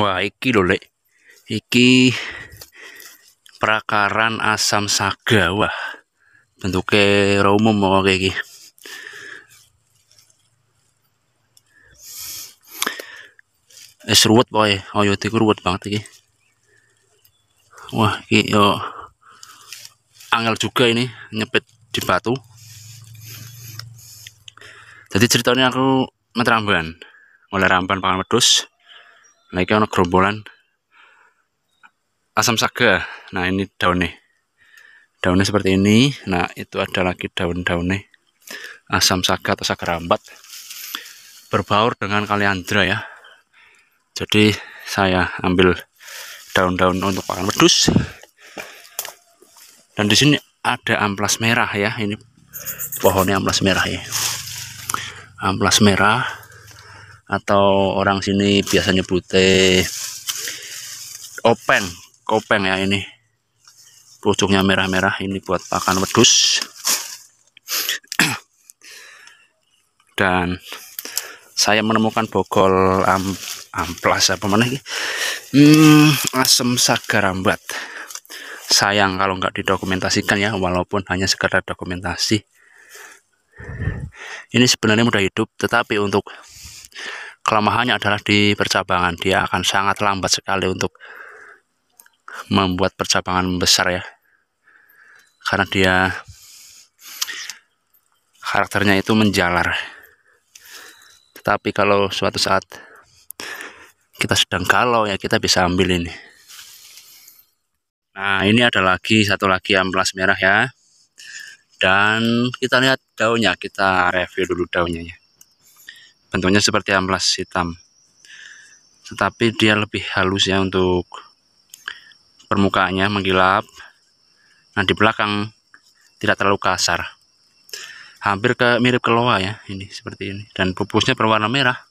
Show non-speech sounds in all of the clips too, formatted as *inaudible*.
Wah, iki lho, Lek. Iki prakaran asam saga. Wah, bentuke ora umum kok iki. Es eh, ruwet pokoknya oh, hoyo itu ruwet banget ini wah ini yo angel juga ini nyepit di batu jadi ceritanya aku meteramban mulai ramban pangan wedus naiknya anak gerombolan asam saga nah ini daunnya daunnya seperti ini nah itu ada lagi daun-daunnya asam saga atau saga rambat berbaur dengan kaliandra ya jadi saya ambil daun-daun untuk pakan wedus dan di sini ada amplas merah ya ini pohonnya amplas merah ya amplas merah atau orang sini biasanya putih openg kopeng ya ini pucuknya merah-merah ini buat pakan wedus dan saya menemukan bogol am amplas apa mana ini hmm, asam saga rambat sayang kalau nggak didokumentasikan ya walaupun hanya sekedar dokumentasi ini sebenarnya mudah hidup tetapi untuk kelemahannya adalah di percabangan dia akan sangat lambat sekali untuk membuat percabangan besar ya karena dia karakternya itu menjalar tetapi kalau suatu saat kita sedang galau ya kita bisa ambil ini nah ini ada lagi satu lagi amplas merah ya dan kita lihat daunnya kita review dulu daunnya ya bentuknya seperti amplas hitam tetapi dia lebih halus ya untuk permukaannya mengkilap nah di belakang tidak terlalu kasar hampir ke mirip keloa ya ini seperti ini dan pupusnya berwarna merah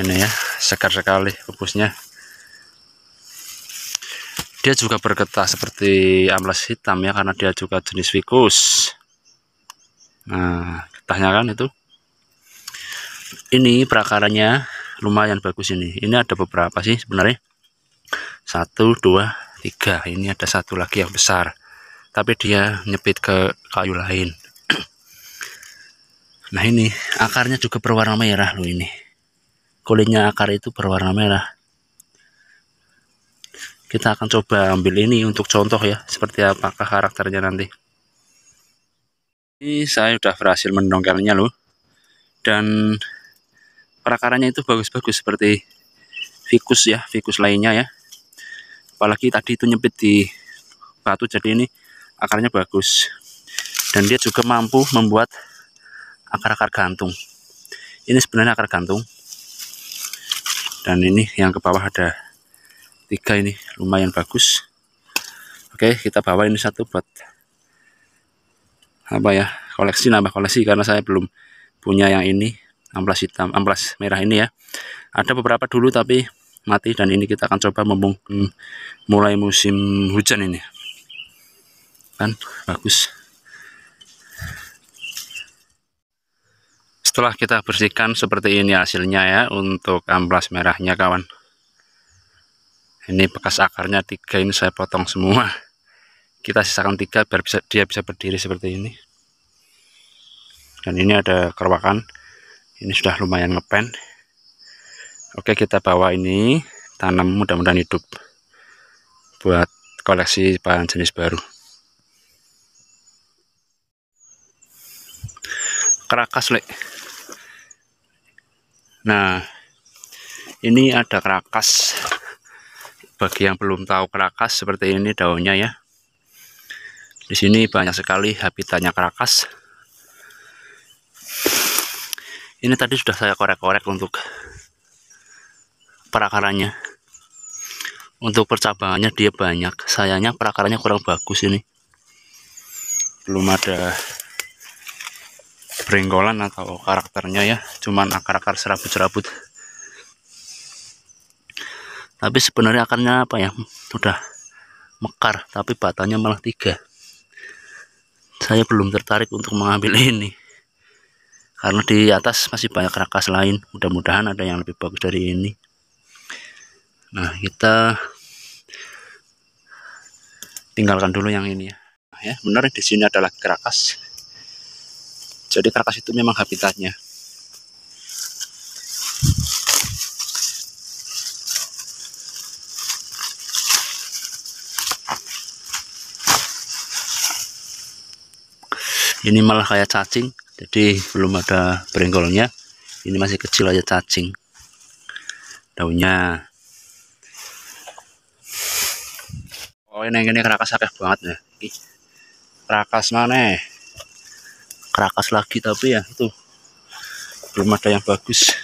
ini ya segar sekali pupusnya dia juga bergetah seperti amlas hitam ya karena dia juga jenis fikus nah getahnya kan itu ini perakarannya lumayan bagus ini ini ada beberapa sih sebenarnya satu dua tiga ini ada satu lagi yang besar tapi dia nyepit ke kayu lain *clears throat* nah ini akarnya juga berwarna merah loh ini kulitnya akar itu berwarna merah kita akan coba ambil ini untuk contoh ya seperti apakah karakternya nanti ini saya sudah berhasil mendongkelnya loh dan perakarannya itu bagus-bagus seperti fikus ya fikus lainnya ya apalagi tadi itu nyepit di batu jadi ini akarnya bagus dan dia juga mampu membuat akar-akar gantung ini sebenarnya akar gantung dan ini yang ke bawah ada tiga ini lumayan bagus oke kita bawa ini satu buat apa ya koleksi nambah koleksi karena saya belum punya yang ini amplas hitam amplas merah ini ya ada beberapa dulu tapi mati dan ini kita akan coba mumpung mulai musim hujan ini kan bagus setelah kita bersihkan seperti ini hasilnya ya untuk amplas merahnya kawan ini bekas akarnya tiga ini saya potong semua kita sisakan tiga biar bisa, dia bisa berdiri seperti ini dan ini ada kerwakan ini sudah lumayan ngepen oke kita bawa ini tanam mudah-mudahan hidup buat koleksi bahan jenis baru kerakas lek nah ini ada kerakas bagi yang belum tahu kerakas seperti ini daunnya ya di sini banyak sekali habitatnya kerakas ini tadi sudah saya korek-korek untuk perakarannya untuk percabangannya dia banyak sayangnya perakarannya kurang bagus ini belum ada brenggolan atau karakternya ya cuman akar-akar serabut-serabut tapi sebenarnya akarnya apa ya Sudah mekar tapi batangnya malah tiga saya belum tertarik untuk mengambil *laughs* ini karena di atas masih banyak kerakas lain mudah-mudahan ada yang lebih bagus dari ini nah kita tinggalkan dulu yang ini ya nah, ya benar di sini adalah kerakas. Jadi karkas itu memang habitatnya. Ini malah kayak cacing, jadi belum ada brengkolnya. Ini masih kecil aja cacing. Daunnya. Oh ini ini kerakas akeh banget ya. Kerakas mana? rakas lagi tapi ya itu belum ada yang bagus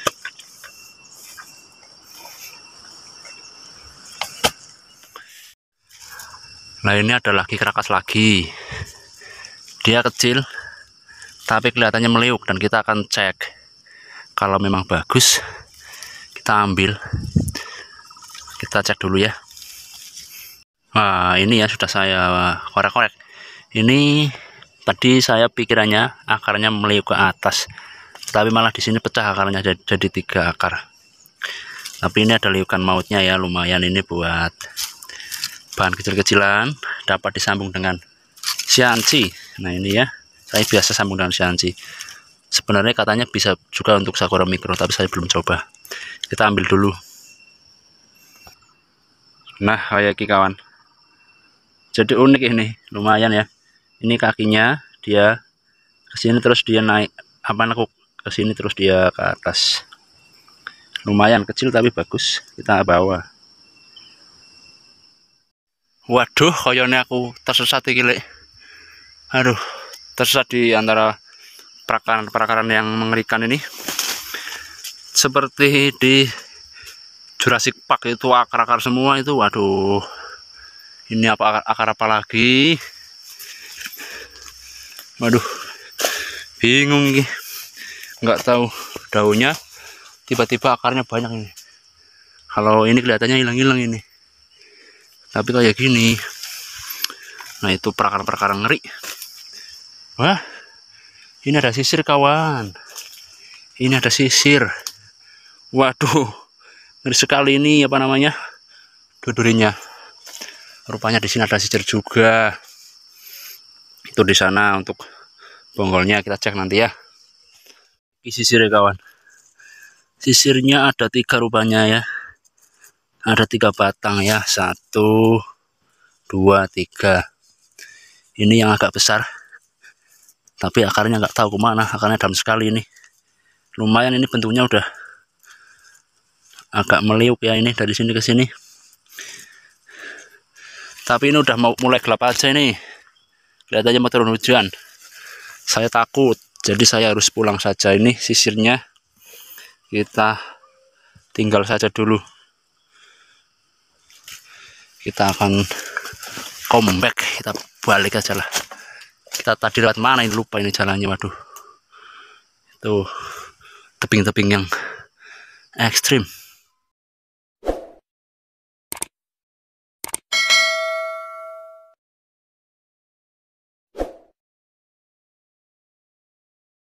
nah ini ada lagi kerakas lagi dia kecil tapi kelihatannya meliuk dan kita akan cek kalau memang bagus kita ambil kita cek dulu ya Nah, ini ya sudah saya korek-korek. Ini tadi saya pikirannya akarnya meliuk ke atas tapi malah di sini pecah akarnya jadi, jadi tiga akar tapi ini ada liukan mautnya ya lumayan ini buat bahan kecil-kecilan dapat disambung dengan sianci nah ini ya saya biasa sambung dengan sianci sebenarnya katanya bisa juga untuk sakura mikro tapi saya belum coba kita ambil dulu nah kayak kawan jadi unik ini lumayan ya ini kakinya dia ke sini terus dia naik apa nekuk ke sini terus dia ke atas lumayan kecil tapi bagus kita bawa waduh koyone aku tersesat di kile, aduh tersesat di antara perakaran-perakaran yang mengerikan ini seperti di Jurassic Park itu akar-akar semua itu waduh ini apa akar, akar apa lagi Waduh, bingung nih. Nggak tahu daunnya, tiba-tiba akarnya banyak ini. Kalau ini kelihatannya hilang-hilang ini. Tapi kayak gini. Nah itu perakar perkara ngeri. Wah, ini ada sisir kawan. Ini ada sisir. Waduh, ngeri sekali ini apa namanya Dudurinya. Rupanya di sini ada sisir juga itu di sana untuk bonggolnya kita cek nanti ya di sisir ya kawan sisirnya ada tiga rupanya ya ada tiga batang ya satu dua tiga ini yang agak besar tapi akarnya nggak tahu kemana akarnya dalam sekali ini lumayan ini bentuknya udah agak meliuk ya ini dari sini ke sini tapi ini udah mau mulai gelap aja nih kelihatannya mau turun hujan saya takut jadi saya harus pulang saja ini sisirnya kita tinggal saja dulu kita akan comeback kita balik aja lah kita tadi lewat mana ini lupa ini jalannya waduh tuh tebing-tebing yang ekstrim